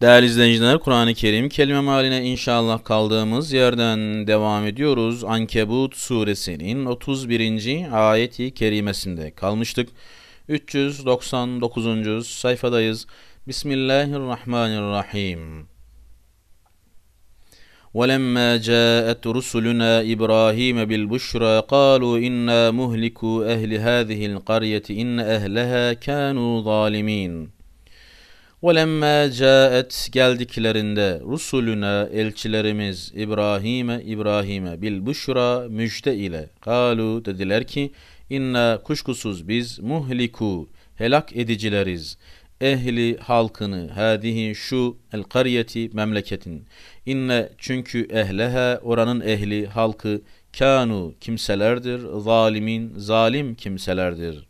Değerli izleyiciler, Kur'an-ı Kerim kelime maline inşallah kaldığımız yerden devam ediyoruz. Ankebut suresinin 31. ayeti kerimesinde kalmıştık. 399. sayfadayız. Bismillahirrahmanirrahim. ولما جاءت رسلنا إبراهيم بالبشرى قالوا إنا مهلكوا أهل هذه القرية إن أهلها كانوا ظالمين وَلَمَّا جَاءَتْ geldiklerinde Rusulüne elçilerimiz İbrahim'e İbrahim'e bil büşra müjde ile kalu dediler ki inna kuşkusuz biz muhliku helak edicileriz ehli halkını hadihi şu el kariyeti memleketin inne çünkü ehleha oranın ehli halkı kanu kimselerdir zalimin zalim kimselerdir.''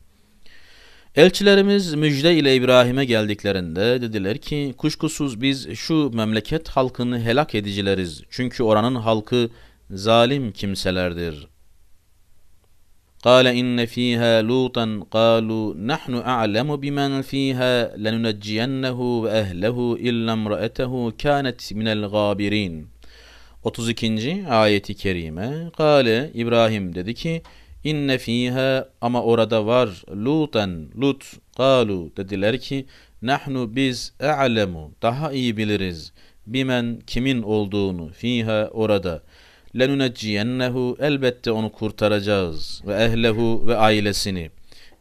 Elçilerimiz müjde ile İbrahim'e geldiklerinde dediler ki kuşkusuz biz şu memleket halkını helak edicileriz. Çünkü oranın halkı zalim kimselerdir. قال إن فيها لوطا قالوا نحن أعلم بمن فيها لننجينه وأهله إلا امرأته كانت من الغابرين 32. ayeti kerime قال İbrahim dedi ki İnne fiha ama orada var Lutan Lut kalu dediler ki nahnu biz e'lemu daha iyi biliriz bimen kimin olduğunu fiha orada lenunecciyennehu elbette onu kurtaracağız ve ehlehu ve ailesini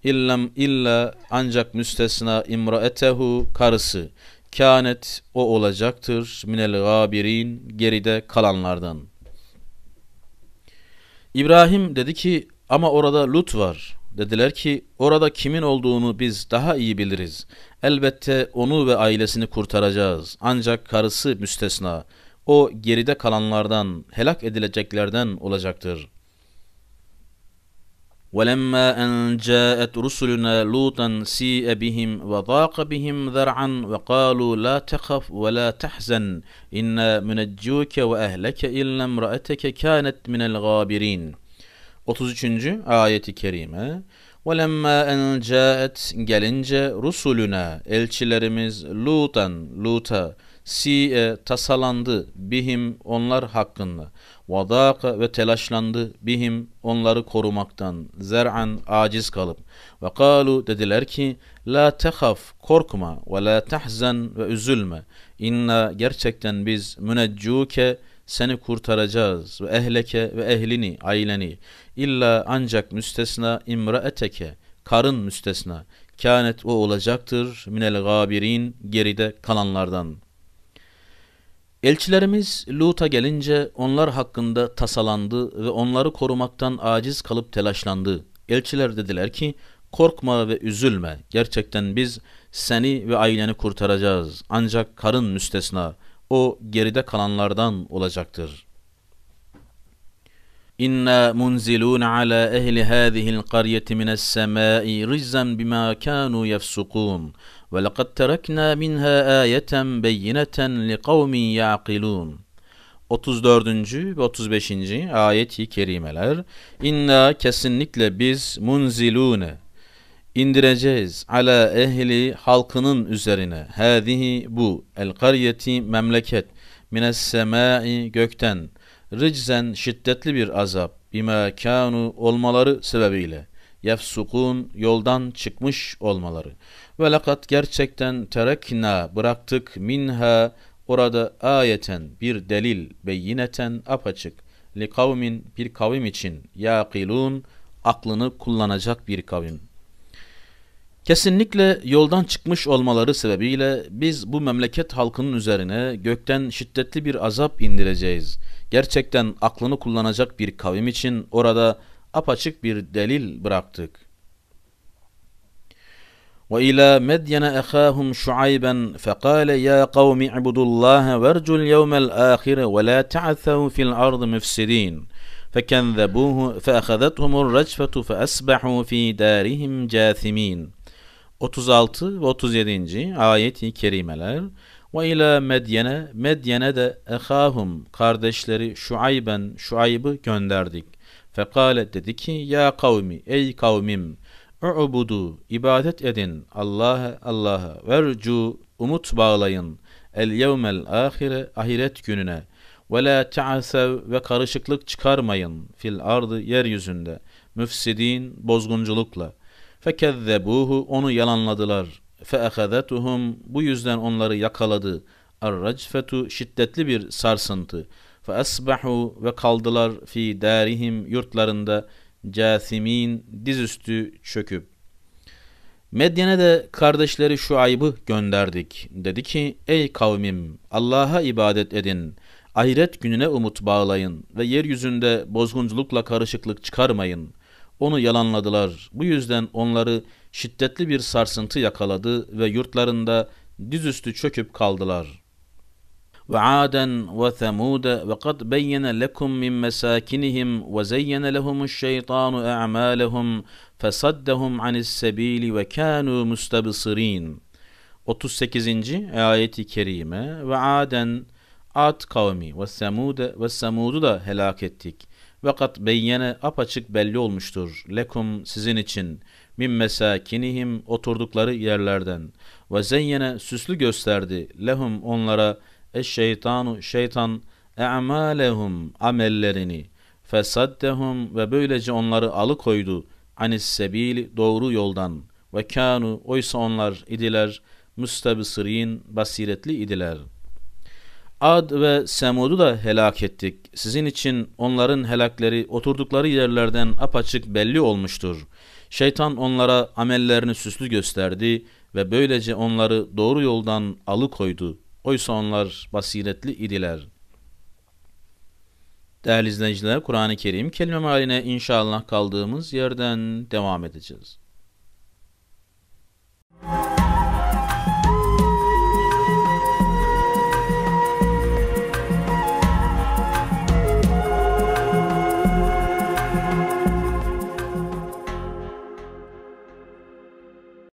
illem illa ancak müstesna imraetehu karısı kânet o olacaktır minel gabirin geride kalanlardan. İbrahim dedi ki ama orada Lut var. Dediler ki orada kimin olduğunu biz daha iyi biliriz. Elbette onu ve ailesini kurtaracağız. Ancak karısı müstesna. O geride kalanlardan, helak edileceklerden olacaktır. وَلَمَّا أَنْ جَاءَتْ رُسُلُنَا لُوطًا سِيءَ بِهِمْ وَضَاقَ بِهِمْ ذَرْعًا وَقَالُوا لَا تَخَفْ وَلَا تَحْزَنْ إِنَّا مُنَجُّوكَ وَأَهْلَكَ إِلَّا امْرَأَتَكَ كَانَتْ مِنَ الْغَابِرِينَ 33. ayeti kerime وَلَمَّا اَنْ جَاءَتْ Gelince rusulüne elçilerimiz Lut'an Lut'a si'e tasalandı bihim onlar hakkında vadaka ve telaşlandı bihim onları korumaktan zer'an aciz kalıp ve kalu dediler ki la tehaf korkma ve la tahzen ve üzülme inna gerçekten biz müneccuke seni kurtaracağız ve ehleke ve ehlini, aileni illa ancak müstesna imra eteke, karın müstesna kânet o olacaktır minel gabirin geride kalanlardan. Elçilerimiz Lut'a gelince onlar hakkında tasalandı ve onları korumaktan aciz kalıp telaşlandı. Elçiler dediler ki korkma ve üzülme gerçekten biz seni ve aileni kurtaracağız ancak karın müstesna o geride kalanlardan olacaktır. İnna munzilun ala ehli hadihi'l qaryati mine's semai rizqan bima kanu yefsukun ve laqad terakna minha ayeten beyineten liqaumin yaqilun. 34. ve 35. ayet-i kerimeler İnna kesinlikle biz munzilune indireceğiz ala ehli halkının üzerine hadihi bu el kariyeti memleket mines semai gökten riczen şiddetli bir azap bima kanu olmaları sebebiyle yefsukun yoldan çıkmış olmaları ve lakat gerçekten terekna bıraktık minha orada ayeten bir delil beyineten apaçık li kavmin bir kavim için yaqilun aklını kullanacak bir kavim Kesinlikle yoldan çıkmış olmaları sebebiyle biz bu memleket halkının üzerine gökten şiddetli bir azap indireceğiz. Gerçekten aklını kullanacak bir kavim için orada apaçık bir delil bıraktık. وإلى مدين أخاهم شعيبا فقال يا قوم اعبدوا الله وارجوا اليوم الآخر ولا تعثوا في الأرض مفسدين فكذبوه فأخذتهم الرجفة فأصبحوا في دارهم جاثمين 36 ve 37. ayet-i kerimeler ve ile Medyene Medyene de ehahum kardeşleri Şuayben Şuayb'ı gönderdik. Fekale dedi ki ya kavmi ey kavmim ubudu ibadet edin Allah'a Allah'a vercu umut bağlayın el yevmel ahire ahiret gününe ve la ta'asev ve karışıklık çıkarmayın fil ardı yeryüzünde müfsidin bozgunculukla.'' Fekezzebuhu onu yalanladılar. Feehazetuhum bu yüzden onları yakaladı. Arracfetu şiddetli bir sarsıntı. Feesbahu ve kaldılar fi darihim yurtlarında casimin dizüstü çöküp. Medyen'e de kardeşleri şu Şuayb'ı gönderdik. Dedi ki ey kavmim Allah'a ibadet edin. Ahiret gününe umut bağlayın ve yeryüzünde bozgunculukla karışıklık çıkarmayın.'' onu yalanladılar. Bu yüzden onları şiddetli bir sarsıntı yakaladı ve yurtlarında dizüstü çöküp kaldılar. وعادا وثمود وقد بين لكم من مساكنهم وزين لهم الشيطان أعمالهم فصدهم عن السبيل وكانوا مستبصرين 38. ayeti kerime ve aden Ad kavmi ve Semud'u ve Semud'u da helak ettik. Vakat beyyene apaçık belli olmuştur. Lekum sizin için. Min mesakinihim oturdukları yerlerden. Ve zeyyene süslü gösterdi. Lehum onlara es şeytanu şeytan e'malehum amellerini. Fesaddehum ve böylece onları alıkoydu. Anis sebil doğru yoldan. Ve kanu oysa onlar idiler. Müstebisirin basiretli idiler.'' Ad ve Semud'u da helak ettik. Sizin için onların helakleri oturdukları yerlerden apaçık belli olmuştur. Şeytan onlara amellerini süslü gösterdi ve böylece onları doğru yoldan alıkoydu. Oysa onlar basiretli idiler. Değerli izleyiciler, Kur'an-ı Kerim kelime haline inşallah kaldığımız yerden devam edeceğiz. Müzik